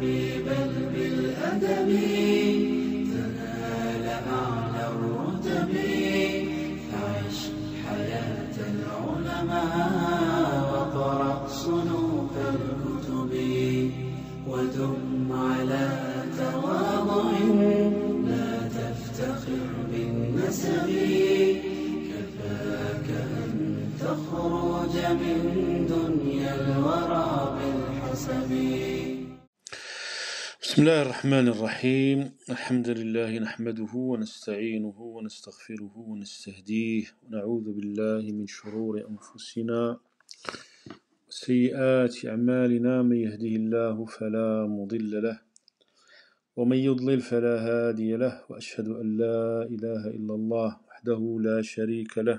بالأدب بل بالأدب تنال أعلى الرتب فعش حياة العلماء وقرأ صنوف الكتب ودم على تواضع لا تفتخر بالنسب بسم الله الرحمن الرحيم الحمد لله نحمده ونستعينه ونستغفره ونستهديه ونعوذ بالله من شرور أنفسنا سيئات أعمالنا من يهده الله فلا مضل له ومن يضلل فلا هادي له وأشهد أن لا إله إلا الله وحده لا شريك له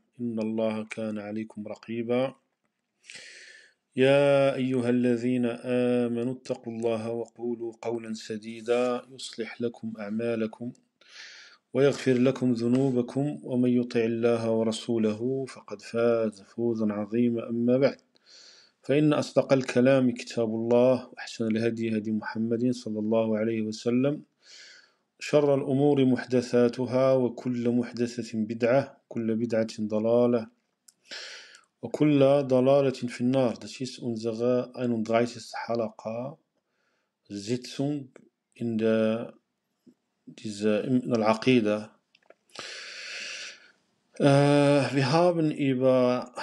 إن الله كان عليكم رقيبا يا أيها الذين آمنوا اتقوا الله وقولوا قولا سديدا يصلح لكم أعمالكم ويغفر لكم ذنوبكم ومن يطع الله ورسوله فقد فاز فوزا عظيما أما بعد فإن أصدق الكلام كتاب الله وأحسن الهدي هدي محمد صلى الله عليه وسلم شر الأمور محدثاتها وكل محدثة بدعة كل بدعة ضلالة وكل ضلالة في النار Das ist unsere 31. Halaqa Sitzung in der diese in al äh, wir haben über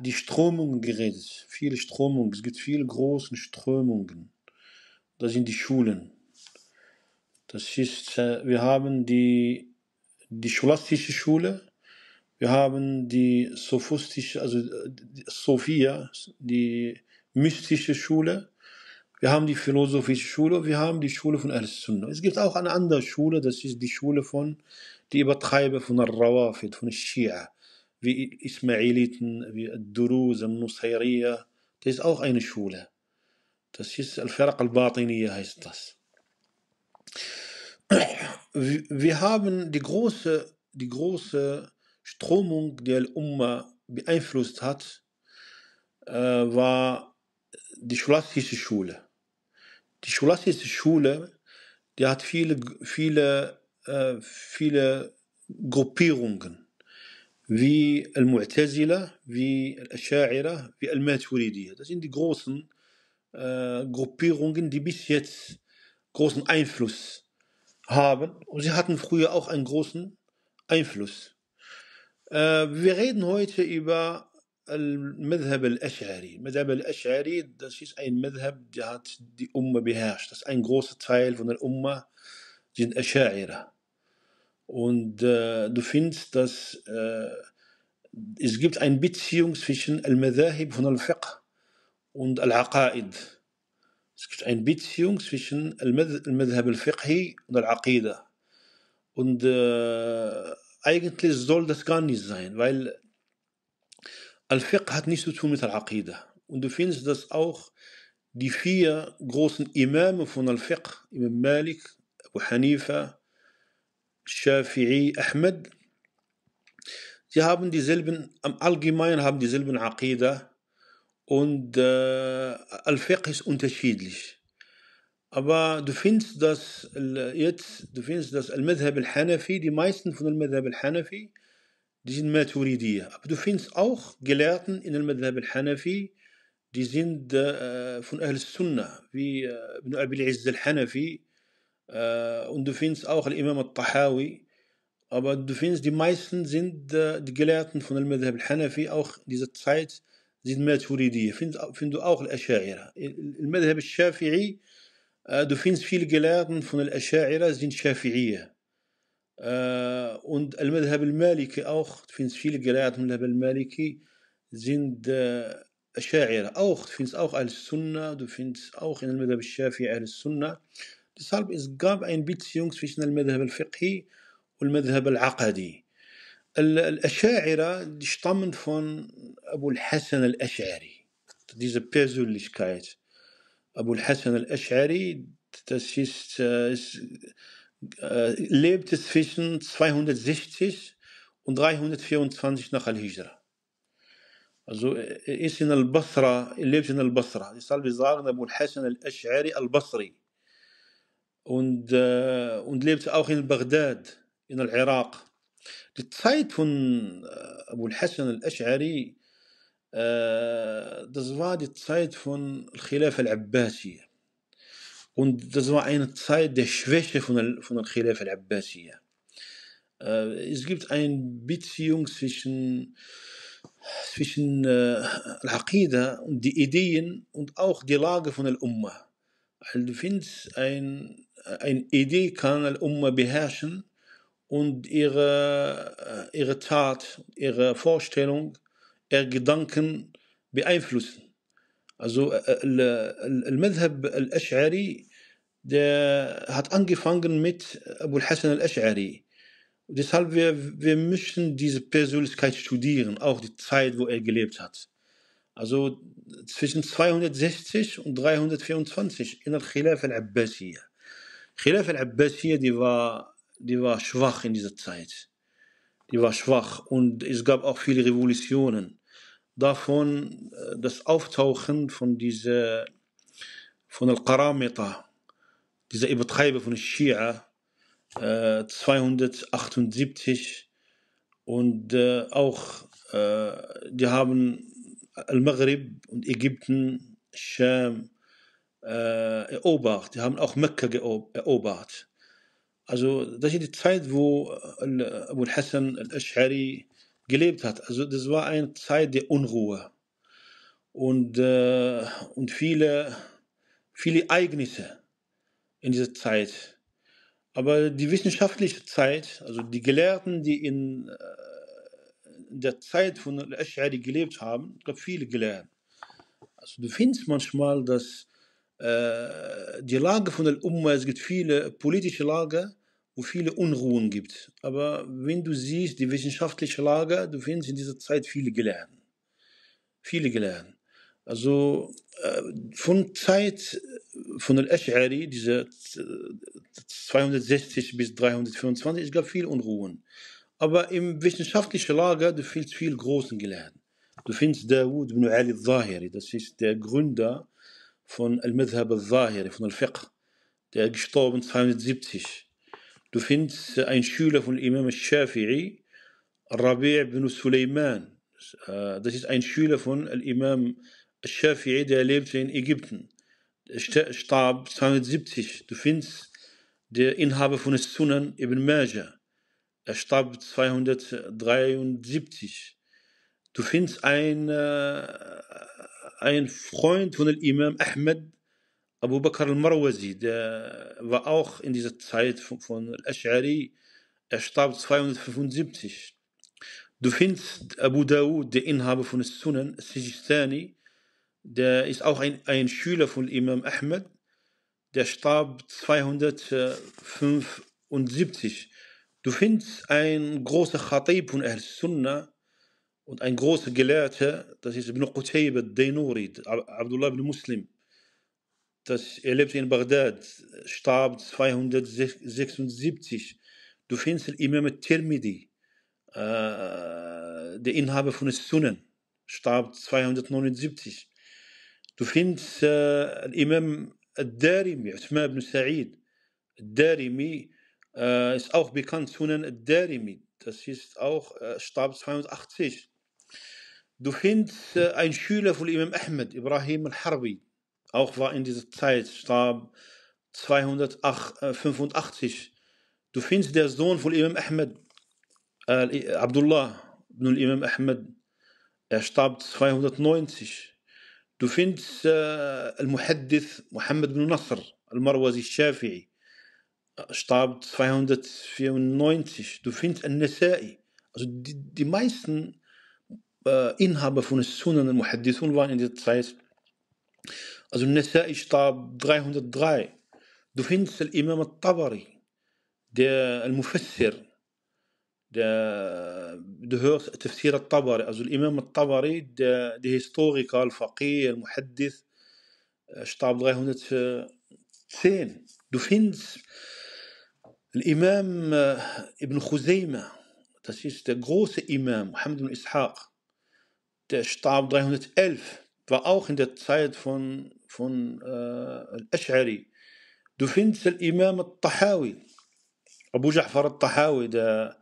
die Strömungen geredet, viele Strömungen, es gibt viele große Strömungen, das sind die Schulen das ist, äh, wir haben die, die scholastische Schule, wir haben die sophistische, also äh, Sophia, die mystische Schule, wir haben die philosophische Schule, wir haben die Schule von Al-Sunnah. Es gibt auch eine andere Schule, das ist die Schule von, die Übertreiber von Al-Rawafid, von Shia, wie Ismailiten, wie Duruz, Al-Nusayriya. Das ist auch eine Schule. Das ist Al-Faraq al-Batiniya heißt das. Wir haben die große, die große Strömung, die Al-Umma beeinflusst hat, äh, war die scholastische Schule. Die scholastische Schule, die hat viele, viele, äh, viele Gruppierungen, wie Al-Mu'tazila, wie al shaira wie Al-Maturidiyya. Das sind die großen äh, Gruppierungen, die bis jetzt großen Einfluss haben. Und sie hatten früher auch einen großen Einfluss. Äh, wir reden heute über Madhab al-Ash'ari. Madhab al-Ash'ari, das ist ein Madhab, der hat die Umma beherrscht. Das ist ein großer Teil von der Umma, sind Ash'ari. Und äh, du findest, dass äh, es gibt eine Beziehung zwischen Al-Madhahib von Al-Fiqh und Al-Aqaid. gibt. Es gibt eine Beziehung zwischen Al-Madhab al-Fiqhi und Al-Aqidah. Und äh, eigentlich soll das gar nicht sein, weil Al-Fiqh hat nichts zu tun mit Al-Aqidah. Und du findest das auch die vier großen Imame von Al-Fiqh, Imam Malik, Abu Hanifa, Shafi'i, Ahmed, sie haben dieselben, am Allgemeinen haben dieselben Aqidah und äh, Al-Fiqh ist unterschiedlich. Aber du findest, dass jetzt, du findest, dass Al-Madhab al-Hanafi, die meisten von Al-Madhab al-Hanafi, die sind Maturidiyya. Aber du findest auch Gelehrten in Al-Madhab al-Hanafi, die sind äh, von Ahl-Sunnah, wie äh, Ibn Abi al-Izz al-Hanafi. Äh, und du findest auch Al-Imam al-Tahawi. Aber du findest, die meisten sind äh, die Gelehrten von Al-Madhab al-Hanafi, auch in dieser Zeit, زيد الماتوريدية دو أوخ الأشاعرة المذهب الشافعي آه، دو فين في من فن الأشاعرة زين شافعية آه، وند المذهب المالكي أوخ فينس في من المذهب المالكي زين آه، أشاعرة أوخ فينس أوخ أهل السنة دو فين أوخ إن المذهب الشافعي أهل السنة دي سالب از غاب Beziehung بيت dem فيشن المذهب الفقهي والمذهب العقدي الأشاعرة ديشتامن فون أبو الحسن الأشعري ديزا بيزو اللي شكايت أبو الحسن الأشعري تسيست لبت سفيشن 260 و 324 نخ الهجرة أزو آه، ist البصرة lebt in البصرة die Salbe أبو الحسن الأشعري البصري und, uh, und lebt auch in Baghdad العراق Die Zeit von uh, Abu al-Hasan al-Ash'ari, das war die Zeit von Khilaf al-Abbasiyya. Und das war eine Zeit der Schwäche von, von Khilaf al-Abbasiyya. es gibt eine Beziehung zwischen, zwischen Al-Aqidah und die Ideen und auch die Lage von Al-Ummah. du findest, ein, eine Idee kann Al-Ummah beherrschen und ihre, äh, ihre Tat, ihre Vorstellung, ihre Gedanken beeinflussen. Also Al-Madhab äh, äh, al-Ash'ari, der hat angefangen mit Abu Hassan al-Ash'ari. Deshalb, wir, wir müssen diese Persönlichkeit studieren, auch die Zeit, wo er gelebt hat. Also zwischen 260 und 324 in der Khilaf al-Abbasiyya. Khilaf al-Abbasiyya, die war die war schwach in dieser Zeit. Die war schwach und es gab auch viele Revolutionen. Davon äh, das Auftauchen von dieser, von Al-Qaramita, dieser Übertreiber von Shia, 278 äh, und äh, auch die haben Al-Maghrib und Ägypten, Scham äh, erobert, die haben auch Mekka erobert. Also, das ist die Zeit, wo äh, äh, Abu Hassan al-Ash'ari gelebt hat. Also, das war eine Zeit der Unruhe. Und, äh, und viele, viele Ereignisse in dieser Zeit. Aber die wissenschaftliche Zeit, also die Gelehrten, die in äh, der Zeit von al-Ash'ari gelebt haben, es gab viele Gelehrten. Also, du findest manchmal, dass äh, die Lage von der Umma, es gibt viele politische Lage, wo viele Unruhen gibt. Aber wenn du siehst, die wissenschaftliche Lage, du findest in dieser Zeit viele gelernt. Viele gelernt. Also äh, von Zeit äh, von der Ash'ari, diese 260 bis 325, es gab viel Unruhen. Aber im wissenschaftlichen Lager, du findest viel großen gelernt. Du findest Dawud ibn Ali zahiri das ist der Gründer von Al-Madhab al-Zahiri, von Al-Fiqh, der gestorben 270. Du findest äh, einen Schüler von Imam al-Shafi'i, Rabi' ibn Sulaiman. Äh, das ist ein Schüler von Imam al-Shafi'i, der lebte in Ägypten. Er starb 270. Du findest der Inhaber von Sunan ibn Majah. Er starb 273. Du findest einen, äh, einen Freund von Imam Ahmed Abu Bakr al-Marwazi, der war auch in dieser Zeit von, von Al-Ash'ari, er starb 275. Du findest Abu Dawud, der Inhaber von Sunan, Sijistani, der ist auch ein, ein Schüler von Imam Ahmed, der starb 275. Du findest ein großer Khatib von Ahl Sunnah, und ein großer Gelehrter, das ist Ibn Qutayb al-Dainuri, Abdullah ibn Muslim, das, er lebte in Bagdad, starb 276. Du findest Imam al-Tirmidhi, äh, der Inhaber von Sunnen, starb 279. Du findest äh, Imam darimi Uthman ibn Sa'id, darimi äh, ist auch bekannt, Sunan darimi das ist auch, äh, starb 280. Du findest äh, einen Schüler von Imam Ahmed, Ibrahim al-Harbi, auch war in dieser Zeit, starb 285. Äh, du findest der Sohn von Imam Ahmed, äh, Abdullah ibn Imam Ahmed, er starb 290. Du findest äh, Al-Muhaddith Muhammad ibn Nasr, Al-Marwazi Shafi'i, starb 294. Du findest Al-Nasai. Also die, die meisten آه، ان هابفون السنن المحدثون وان دي تسايس ازو النسائي شطاب دغاي هون دغاي دو فينس الامام الطبري دا المفسر دا دو هورس تفسير الطبري ازو الامام الطبري دا دي هيستوريكا الفقيه المحدث آه، شطاب دغاي هون تسين دو فينس الامام آه، ابن خزيمه تسيس دا غروس امام محمد بن اسحاق der starb 311, war auch in der Zeit von, von äh, Al-Ash'ari. Du findest den Imam al-Tahawi, Abu Ja'far al-Tahawi, der,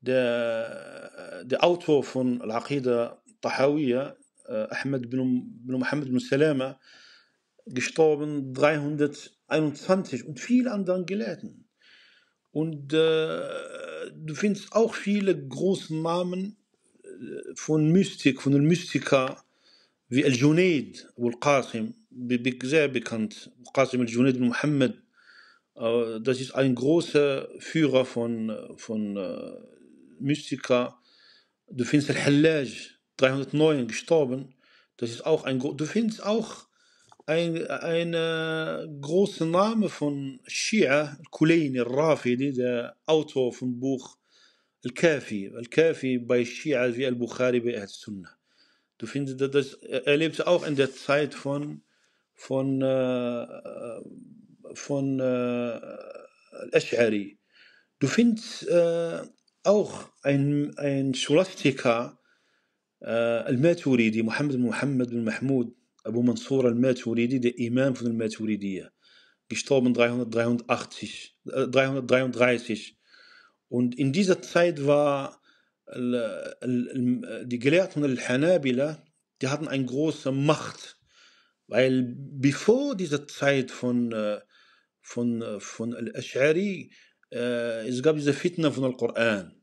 der, der Autor von Al-Aqida Tahawiya, äh, Ahmed bin, bin Muhammad bin Salama, gestorben 321 und viele andere Gelehrten. Und äh, du findest auch viele große Namen von Mystik, von den Mystiker wie Al-Junaid Al-Qasim, sehr bekannt. Qasim Al-Junaid Muhammad, das ist ein großer Führer von, von Mystiker. Du findest Al-Hallaj, 309 gestorben. Das ist auch ein, du findest auch ein, ein großer Name von Shia, Kuleini, Rafidi, der Autor von Buch الكافي الكافي باي الشيعة في البخاري باي السنة Du findest, das erlebst auch in der Zeit von von äh, von äh, Al-Ash'ari. Du findest äh, auch ein, ein Scholastiker, äh, Al-Maturidi, Muhammad bin Muhammad bin Mahmud Abu Mansur Al-Maturidi, der Imam von Al-Maturidiyya, gestorben 383, äh, 333 Und in dieser Zeit war äh, äh, die Gelehrten al-Hanabila, die hatten eine große Macht, weil bevor dieser Zeit von, äh, von, von Al-Ash'ari, es gab diese Fitna von Al-Quran,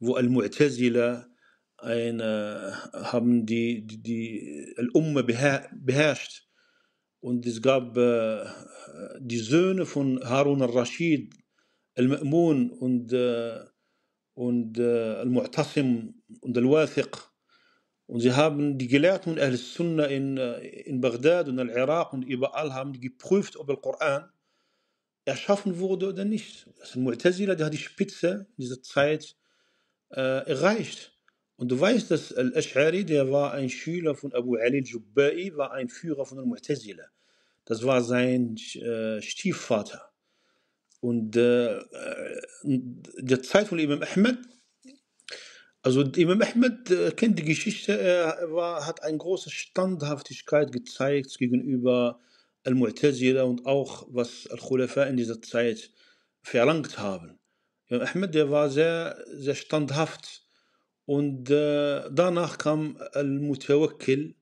wo Al-Mu'tazila eine, haben die, die, die Al-Umma beherrscht. Und es gab die Söhne von Harun al-Rashid, Al-Ma'mun und, und äh, Al-Mu'tasim und Al-Wathiq. Und sie haben die Gelehrten Ahl Sunna in, in Bagdad und Al-Iraq und überall haben geprüft, ob der Koran erschaffen wurde oder nicht. Das ist ein Mu'tazila, der hat die Spitze dieser Zeit äh, erreicht. Und du weißt, dass Al-Ash'ari, der war ein Schüler von Abu Ali al-Jubba'i, war ein Führer von mutazila Das war sein äh, Stiefvater. Und äh, äh, der Zeit von Imam Ahmed, also Imam Ahmed äh, kennt die Geschichte, er war, hat eine große Standhaftigkeit gezeigt gegenüber Al-Mu'tazila und auch was Al-Khulafa in dieser Zeit verlangt haben. Imam Ahmed, der war sehr, sehr standhaft. Und äh, danach kam Al-Mutawakkil,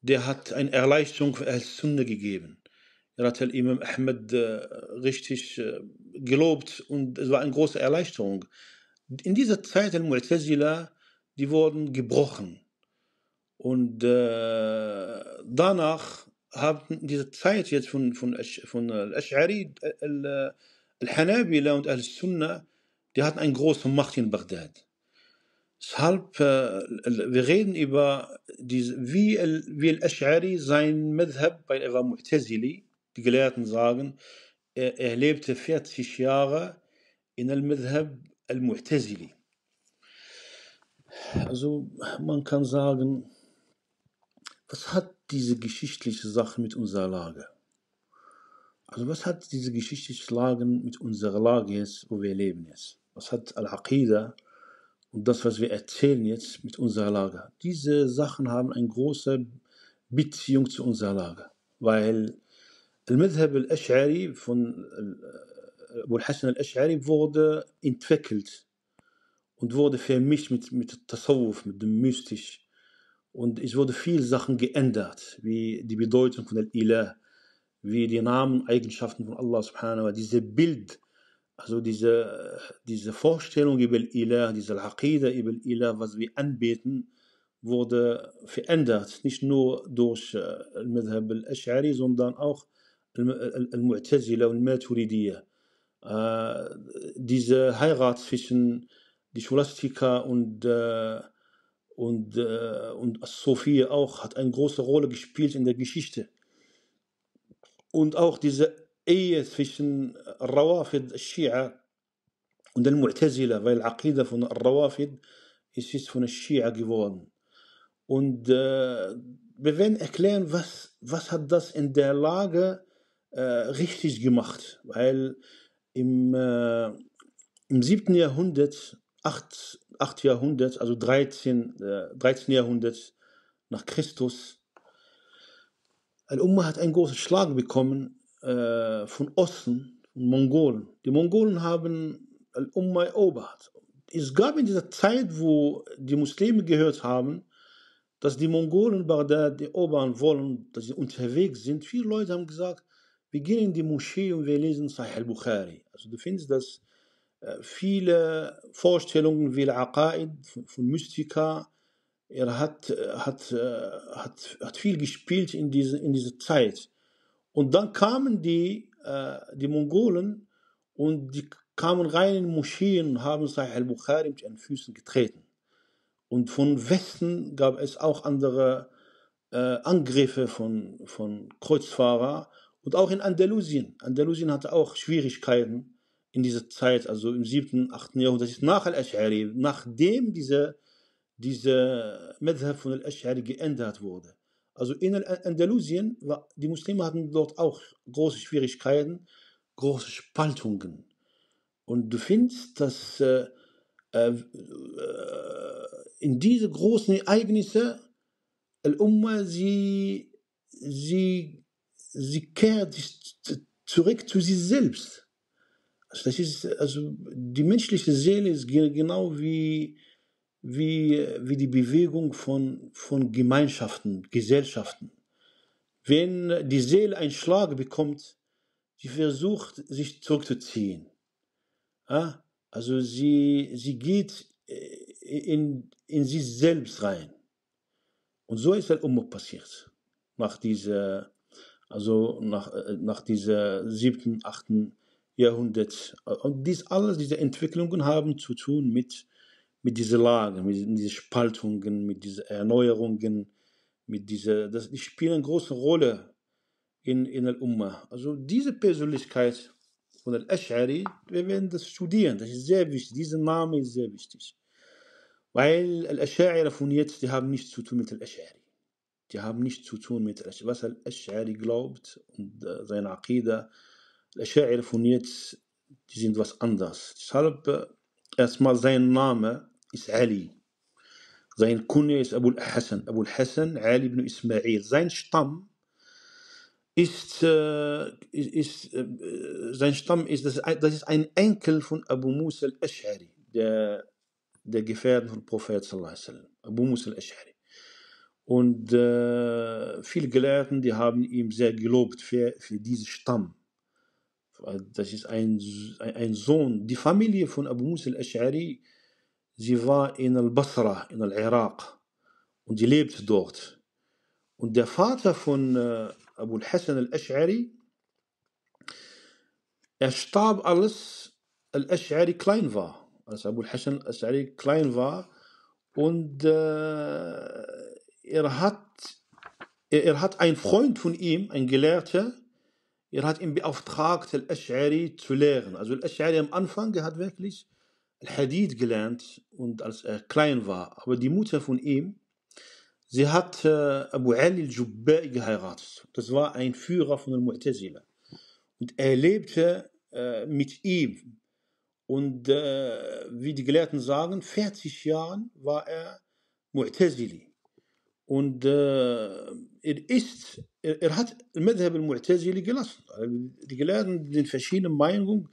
der hat eine Erleichterung für Al-Sunnah gegeben hat Ratel Imam Ahmed äh, richtig äh, gelobt und es war eine große Erleichterung. In dieser Zeit der Mu'tazila, die wurden gebrochen. Und äh, danach haben diese Zeit jetzt von, von, von Al-Ash'ari, Al-Hanabila äh, und Al-Sunnah, die hatten eine große Macht in Bagdad. Deshalb, äh, wir reden über diese, wie, wie Al-Ash'ari sein Madhab bei er Mu'tazili die Gelehrten sagen, er, er lebte 40 Jahre in Al-Madhab Al-Mu'tazili. Also man kann sagen, was hat diese geschichtliche Sache mit unserer Lage? Also was hat diese geschichtliche Lage mit unserer Lage jetzt, wo wir leben jetzt? Was hat Al-Aqidah und das, was wir erzählen jetzt mit unserer Lage? Diese Sachen haben eine große Beziehung zu unserer Lage, weil المذهب الأشعري von Abu al-Hasan al-Ash'ari wurde entwickelt und wurde vermischt mit, mit Tasawwuf, mit dem Mystisch. Und es wurde viel Sachen geändert, wie die Bedeutung von Al-Ilah, wie die Namen, Eigenschaften von Allah subhanahu wa diese Bild, also diese, diese Vorstellung über Al-Ilah, diese Al-Aqidah über Al-Ilah, was wir anbeten, wurde verändert. Nicht nur durch Al-Madhab al-Ash'ari, sondern auch durch المعتزله والماتريديه diese heirat uh, zwischen die scholastiker und äh, und äh, und sophie auch hat eine große rolle gespielt in der geschichte und auch diese Ehe zwischen Rawafid Shia und den Mu'tazila, weil Aqida von Rawafid ist jetzt von Shia geworden. Und äh, wir werden erklären, was, was hat das in der Lage äh, richtig gemacht, weil im, äh, im 7. Jahrhundert, 8, 8 Jahrhundert, also 13, äh, 13 Jahrhundert nach Christus, al Umma hat einen großen Schlag bekommen äh, von Osten, von Mongolen. Die Mongolen haben al Umma erobert. Es gab in dieser Zeit, wo die Muslime gehört haben, dass die Mongolen Bagdad erobern wollen, dass sie unterwegs sind. Viele Leute haben gesagt, wir gehen in die Moschee und wir lesen Sahih al-Bukhari. Also du findest, dass äh, viele Vorstellungen wie Al-Aqaid von Mystika, er hat, äh, hat, äh, hat, hat viel gespielt in, diese, in dieser Zeit. Und dann kamen die, die Mongolen und die kamen rein in Moscheen und haben Sahih al-Bukhari mit ihren Füßen getreten. Und von Westen gab es auch andere äh, Angriffe von, von Kreuzfahrer und auch in Andalusien. Andalusien hatte auch Schwierigkeiten in dieser Zeit, also im 7., 8. Jahrhundert, das ist nach Al-Ash'ari, nachdem diese, diese Madhab von Al-Ash'ari geändert wurde. Also in Andalusien, die Muslime hatten dort auch große Schwierigkeiten, große Spaltungen. Und du findest, dass äh, äh, in diese großen Ereignisse Al-Umma sie, sie sie kehrt zurück zu sich selbst. Also das ist, also die menschliche Seele ist genau wie, wie, wie die Bewegung von, von Gemeinschaften, Gesellschaften. Wenn die Seele einen Schlag bekommt, sie versucht, sich zurückzuziehen. Ja? Also sie, sie geht äh, in, in sich selbst rein. Und so ist der halt Umbruch passiert. Nach dieser also nach, äh, nach dieser siebten, 8. Jahrhundert. Und dies alles, diese Entwicklungen haben zu tun mit, mit dieser Lage, mit diesen Spaltungen, mit diesen Erneuerungen, mit dieser, das die spielen eine große Rolle in, in der Umma. Also diese Persönlichkeit von Al-Ash'ari, wir werden das studieren, das ist sehr wichtig, dieser Name ist sehr wichtig. Weil Al-Ash'ari von jetzt, die haben nichts zu tun mit Al-Ash'ari die haben nichts zu tun mit was Al-Ash'ari glaubt und äh, seine Aqida. Al-Ash'ari von jetzt, die sind was anders. Deshalb äh, erstmal sein Name ist Ali. Sein Kunde ist Abu al-Hassan. Abu al-Hassan, Ali ibn Ismail. Sein Stamm ist, äh, ist äh, sein Stamm ist das, ist ein Enkel von Abu Musa al-Ash'ari, der, der Gefährten von Prophet sallallahu alaihi wasallam. Abu Musa al-Ash'ari. Und äh, viele Gelehrten, die haben ihn sehr gelobt für, für diesen Stamm. Das ist ein, ein Sohn. Die Familie von Abu Musa al-Ash'ari, sie war in al-Basra, in al-Iraq. Und sie lebte dort. Und der Vater von äh, Abu al-Hassan al-Ash'ari, er starb, als al-Ash'ari klein war. Als Abu al-Hassan al-Ash'ari klein war. Und äh, er hat, er, er hat einen Freund von ihm, ein Gelehrter, er hat ihn beauftragt, Al-Ash'ari zu lehren. Also Al-Ash'ari am Anfang, er hat wirklich Al-Hadith gelernt und als er klein war. Aber die Mutter von ihm, sie hat äh, Abu Ali al-Jubba'i geheiratet. Das war ein Führer von den Mu'tazila. Und er lebte äh, mit ihm. Und äh, wie die Gelehrten sagen, 40 Jahre war er Mu'tazili. Und er ist, er, er hat Madhab al-Mu'tazili gelassen. Die Gelehrten, den verschiedenen Meinungen,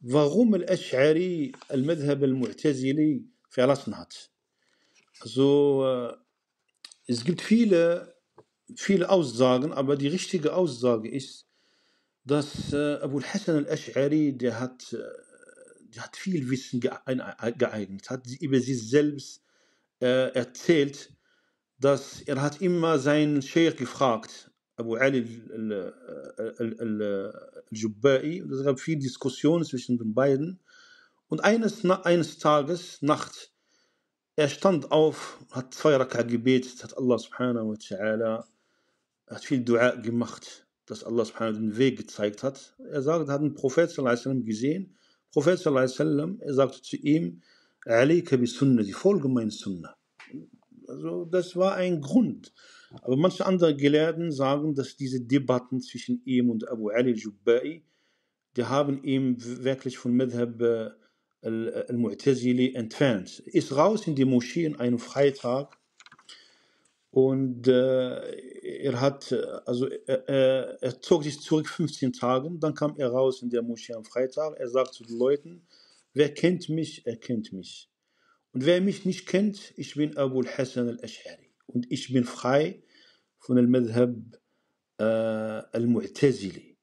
warum al-Ash'ari al-Madhab al-Mu'tazili verlassen hat. Also, es gibt viele, viele Aussagen, aber die richtige Aussage ist, dass äh, Abu Hassan al-Ash'ari, der hat, äh, der hat viel Wissen geeignet, hat über sich selbst äh, erzählt, dass er hat immer seinen Sheikh gefragt, Abu Ali al-Jubba'i. Es gab viel Diskussion zwischen den beiden. Und eines, eines Tages, Nacht, er stand auf, hat zwei Raka gebetet, hat Allah subhanahu wa ta'ala, hat viel Dua gemacht, dass Allah subhanahu wa ta'ala den Weg gezeigt hat. Er sagt, hat den Prophet sallallahu alaihi wasallam gesehen. Prophet sallallahu alaihi wasallam, er sagte zu ihm, Ali bi sunnati, folge mein Sunnah. Also das war ein Grund. Aber manche andere Gelehrten sagen, dass diese Debatten zwischen ihm und Abu Ali al-Jubba'i, die haben ihm wirklich von Madhab äh, äh, al-Mu'tazili entfernt. Ist raus in die Moschee an einem Freitag und äh, er hat, also äh, äh er zog sich zurück 15 Tage, dann kam er raus in der Moschee am Freitag. Er sagt zu den Leuten, wer kennt mich, er kennt mich. Und wer mich nicht kennt, ich bin Abu al-Hasan al-Ash'ari und ich bin frei von dem Madhab äh, al-Mu'tazili.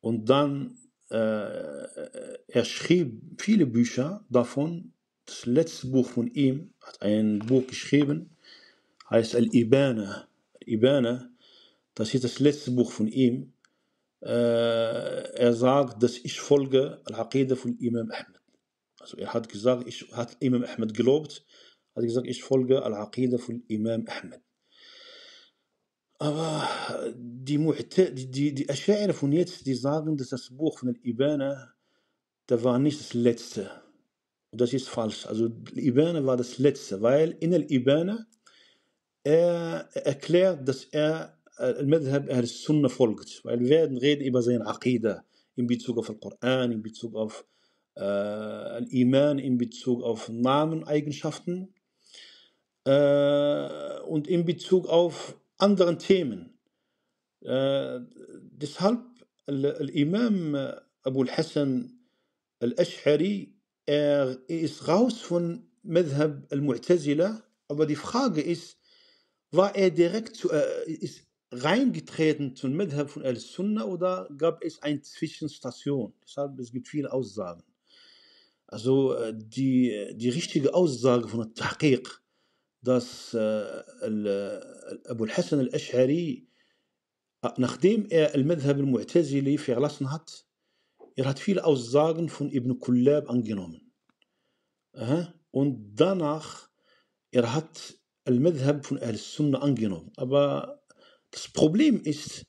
Und dann, äh, er schrieb viele Bücher davon. Das letzte Buch von ihm hat ein Buch geschrieben, heißt Al-Ibana. Al-Ibana, das ist das letzte Buch von ihm. Äh, er sagt, dass ich folge Al-Aqidah von Imam Ahmed. Also er hat gesagt, ich hat Imam Ahmed gelobt, hat gesagt, ich folge Al-Aqidah von Imam Ahmed. Aber äh, die, Mu'te, die, die, die von jetzt, die sagen, dass das Buch von den Ibane, das war nicht das letzte. Und das ist falsch. Also Al-Ibana war das letzte, weil in al Ibane er erklärt, dass er äh, Al-Madhab المذهب Al-Sunnah folgt, weil wir reden über seine Aqidah in Bezug auf den Koran, in Bezug auf äh, Iman in Bezug auf Nameneigenschaften äh, und in Bezug auf andere Themen. Äh, deshalb Imam Abu al-Hassan al-Ash'ari, er ist raus von Madhab al-Mu'tazila, aber die Frage ist, war er direkt zu, äh, ist reingetreten zum Madhab von al-Sunnah oder gab es eine Zwischenstation? Deshalb es gibt viele Aussagen. Also äh, die, äh, die richtige Aussage von Tahqiq, dass äh, Abu hassan al-Ash'ari, äh, nachdem er al-Madhab al-Mu'tazili verlassen hat, er hat viele Aussagen von Ibn Kulab angenommen. Und danach, er hat Al-Madhab von Al-Sunnah angenommen. Aber das Problem ist,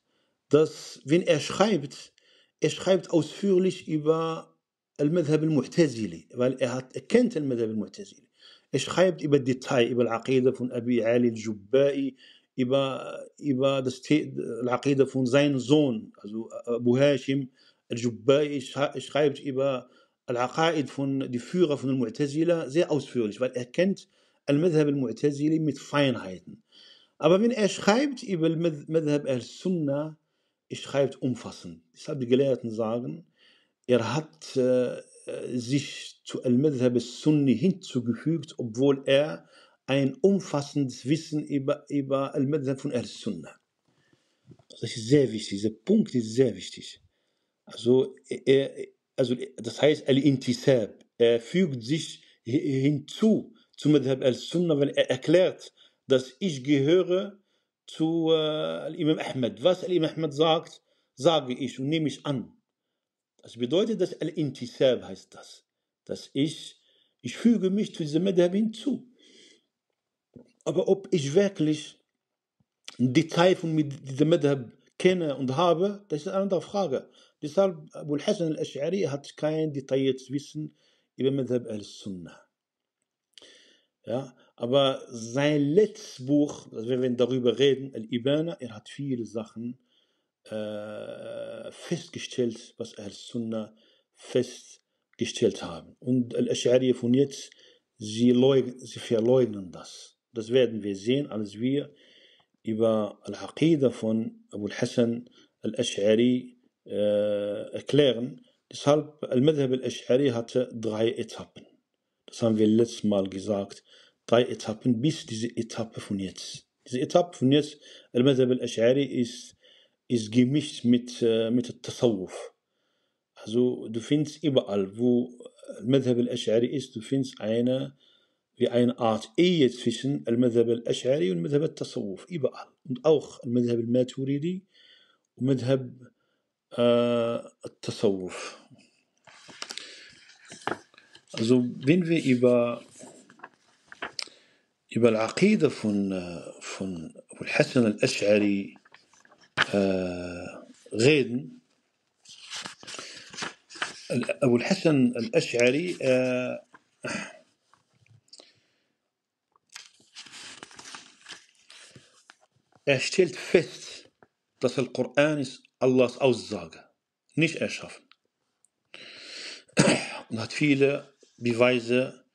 dass, wenn er schreibt, er schreibt ausführlich über المذهب المعتزلي إيه، كانت المذهب المعتزلي اش خايب يبقى ديتاي يبقى العقيده فون ابي علي الجبائي يبقى يبقى العقيده فون زين زون ابو هاشم الجبائي اش خايب ابا العقائد فون دي فيغا فون المعتزله زي اوس weil er kennt المذهب المعتزلي فاين هايتن aber من اش خايب ابا المذهب اهل السنه اش خايب ich habe die Gelehrten نزاغن Er hat äh, sich zu Al-Madhab al-Sunni hinzugefügt, obwohl er ein umfassendes Wissen über, über Al-Madhab von al-Sunna. Das ist sehr wichtig, dieser Punkt ist sehr wichtig. Also, er, also das heißt Al-Intisab, er fügt sich hinzu zu Madhab al sunnah weil er erklärt, dass ich gehöre zu äh, Imam Ahmed. Was Imam Ahmed sagt, sage ich und nehme ich an. Das bedeutet, dass Al-Intisab heißt das. Dass ich, ich füge mich zu diesem Madhab hinzu. Aber ob ich wirklich ein Detail von diesem Madhab kenne und habe, das ist eine andere Frage. Deshalb, Abu hassan al-Ash'ari hat kein detailliertes Wissen über Madhab al-Sunnah. Ja, aber sein letztes Buch, also wenn wir darüber reden, Al-Ibana, er hat viele Sachen äh, festgestellt, was Al-Sunnah festgestellt haben. Und Al-Ash'ari von jetzt, sie, leugnen, sie verleugnen das. Das werden wir sehen, als wir über Al-Aqidah von Abu Hassan Al-Ash'ari äh, erklären. Deshalb, Al-Madhab Al-Ash'ari hatte drei Etappen. Das haben wir letztes Mal gesagt. Drei Etappen bis diese Etappe von jetzt. Diese Etappe von jetzt, Al-Madhab Al-Ash'ari ist ist gemischt mit, mit التصوف. Also du findest überall, wo المذهب الأشعري ist, du findest eine wie eine Art Ehe zwischen المذهب الأشعري und المذهب التصوف überall. Und auch المذهب الماتوريدي und مذهب التصوف. Also wenn wir über über العقيدة von von Hassan al-Ash'ari Äh, reden. أبو الحسن الأشعري Er stellt fest, dass der Koran ist Allahs Aussage, nicht erschaffen. Und hat viele Beweise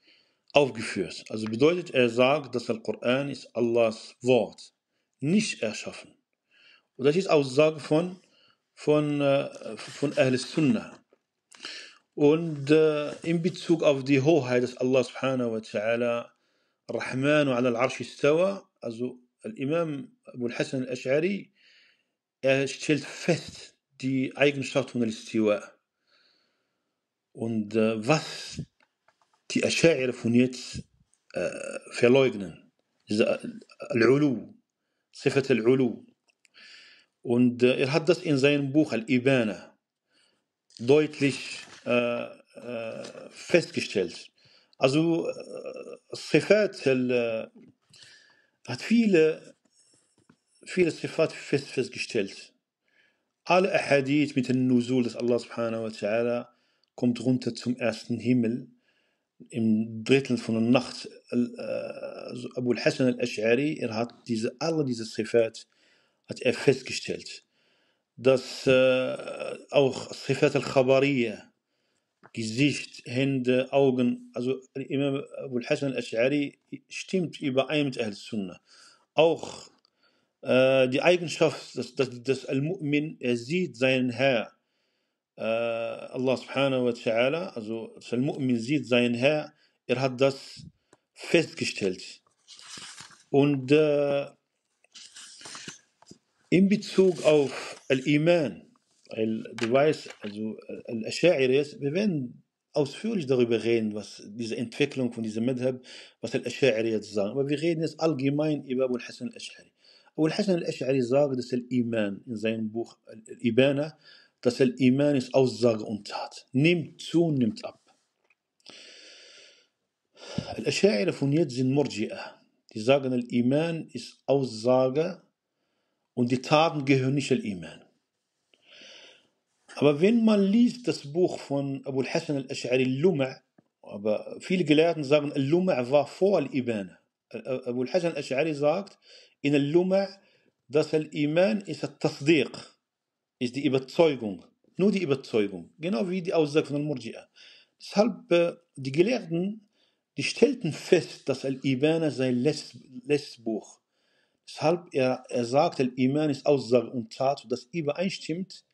aufgeführt. Also bedeutet, er sagt, dass der Koran ist Allahs Wort, nicht erschaffen. Und das ist Aussage von, von, äh, von Ahl Sunnah. Und äh, in Bezug auf die Hoheit dass Allah subhanahu wa ta'ala, Rahman ala al-Arsh istawa, also Imam Abu Hassan al-Ash'ari, er stellt fest die Eigenschaft von al-Istiwa. Und äh, was die Ash'ari von jetzt äh, verleugnen, äh, al-Ulu, Sifat al-Ulu, und äh, er hat das in seinem Buch Al-Ibana deutlich äh, äh, festgestellt. Also äh, Sifat al, äh, hat viele, viele Sifat fest, festgestellt. Alle Ahadith mit dem Nuzul des Allah subhanahu wa ta'ala kommt runter zum ersten Himmel im Drittel von der Nacht. Äh, Abu al-Hassan al-Ash'ari, er hat diese, alle diese Sifat hat er festgestellt, dass äh, auch Sifat al-Khabariya, Gesicht, Hände, Augen, also Imam Abu Hassan al-Ash'ari stimmt überein mit al sunnah Auch äh, die Eigenschaft, dass, dass, dass Al-Mu'min, er sieht seinen Herr, äh, Allah subhanahu wa ta'ala, also Al-Mu'min sieht seinen Herr, er hat das festgestellt. Und äh, in Bezug auf Al-Iman, du weißt, also Al-Ash'ariris, wir werden ausführlich darüber reden, was diese Entwicklung von diesem Madhab, was Al-Ash'ari jetzt sagen. Aber wir reden jetzt allgemein über Abu Hassan Al-Ash'ari. Abu Hassan Al-Ash'ari sagt, dass Al-Iman in seinem Buch Al-Ibana, dass Al-Iman ist Aussage und Tat. Nimmt zu, nimmt ab. Al-Ash'ari von jetzt sind Murji'ah. Die sagen, Al-Iman ist Aussage und die Taten gehören nicht al Iman. Aber wenn man liest das Buch von Abu al-Hassan al-Ash'ari al-Luma' aber viele Gelehrten sagen, Al-Luma' war vor al iman Abu al-Hassan al-Ash'ari sagt, in Al-Luma' dass Al-Iman ist Al-Tasdiq, ist die Überzeugung, nur die Überzeugung, genau wie die Aussage von Al-Murji'a. Deshalb, äh, die Gelehrten, die stellten fest, dass al iman sein letztes Buch Deshalb er, er sagt, Iman ist Aussage und Tat, und das übereinstimmt,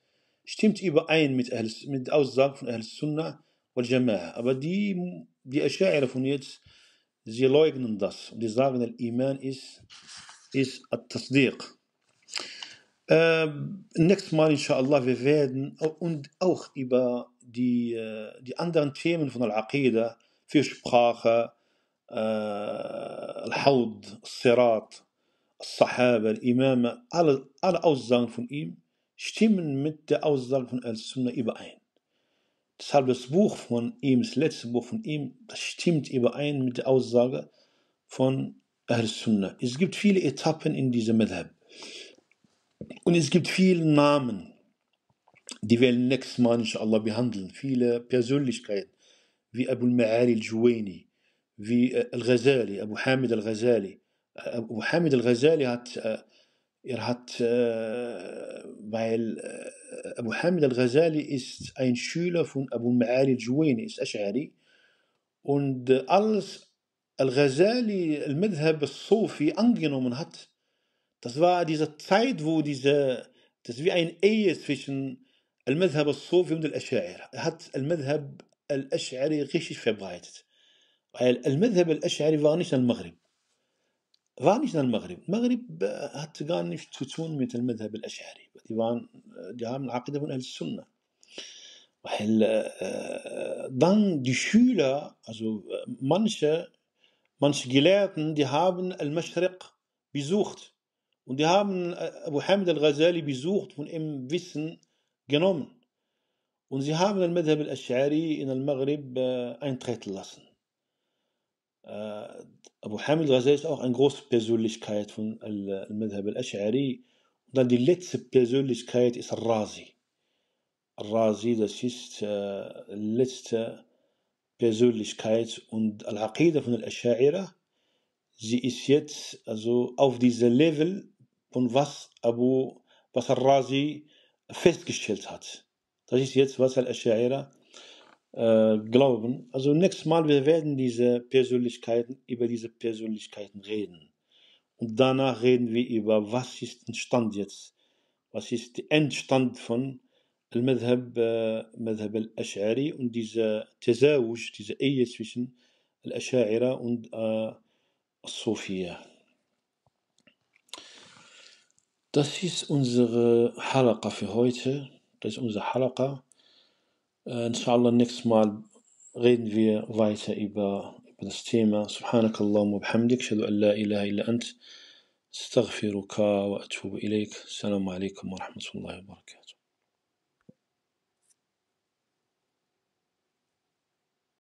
stimmt überein mit, Ahl, mit der Aussage von Ahl Sunnah und Jama'ah. Aber die, die Asha'ira von jetzt, sie leugnen das. Und die sagen, der Iman ist, ist At-Tasdiq. Äh, nächstes Mal, inshallah, wir werden und auch über die, äh, die anderen Themen von Al-Aqidah, Fürsprache, äh, Al-Haud, Sirat, Sahaba, Imame, alle, alle Aussagen von ihm stimmen mit der Aussage von Al-Sunnah überein. Deshalb das Buch von ihm, das letzte Buch von ihm, das stimmt überein mit der Aussage von Al-Sunnah. Es gibt viele Etappen in diesem Madhab. Und es gibt viele Namen, die wir nächstes Mal inshallah behandeln. Viele Persönlichkeiten, wie Abu al-Ma'ari al-Juwaini, wie Al-Ghazali, Abu Hamid al-Ghazali, وحامد الغزالي هات هات ابو حامد الغزالي است اين شولر فون ابو المعالي الجويني است اشعري und als الغزالي المذهب الصوفي انجنو من هات das war diese zeit wo diese das wie ein ehe zwischen المذهب الصوفي und الاشاعره هات المذهب الاشعري غيش فبغايت المذهب الاشعري فانيش المغرب فانيش المغرب المغرب هتقان آه، تتون مثل المذهب الاشعري وتبان آه، جام العقيده من اهل السنه وحل آه، دان دي شولا ازو مانشا مانش جيلاتن دي هابن المشرق بزوخت دي هابن ابو حامد الغزالي بزوخت من ام فيسن جنومن ونزي هابن المذهب الاشعري ان المغرب ان تريت لاسن Abu Hamid al-Ghazali ist auch eine große Persönlichkeit von Al-Madhab al-Ash'ari. Und dann die letzte Persönlichkeit ist Al-Razi. Al-Razi, das ist äh, letzte Persönlichkeit und Al-Aqidah von Al-Ash'ari. Sie ist jetzt also auf diesem Level von was Abu, was Al-Razi festgestellt hat. Das ist jetzt, was Al-Ash'ari äh, glauben. Also nächstes Mal, wir werden diese Persönlichkeiten, über diese Persönlichkeiten reden. Und danach reden wir über, was ist der Stand jetzt? Was ist der Endstand von Al-Madhab المذهب äh, al ashari und dieser Tesausch, diese Ehe zwischen al الأشاعرة und äh, Sophia. Das ist unsere Halaqa für heute. Das ist unsere Halaqa. inshallah آه، الله Mal reden wir weiter über, über das Thema. سبحانك اللهم وبحمدك أشهد أن لا إله إلا أنت استغفرك وأتوب إليك السلام عليكم ورحمة الله وبركاته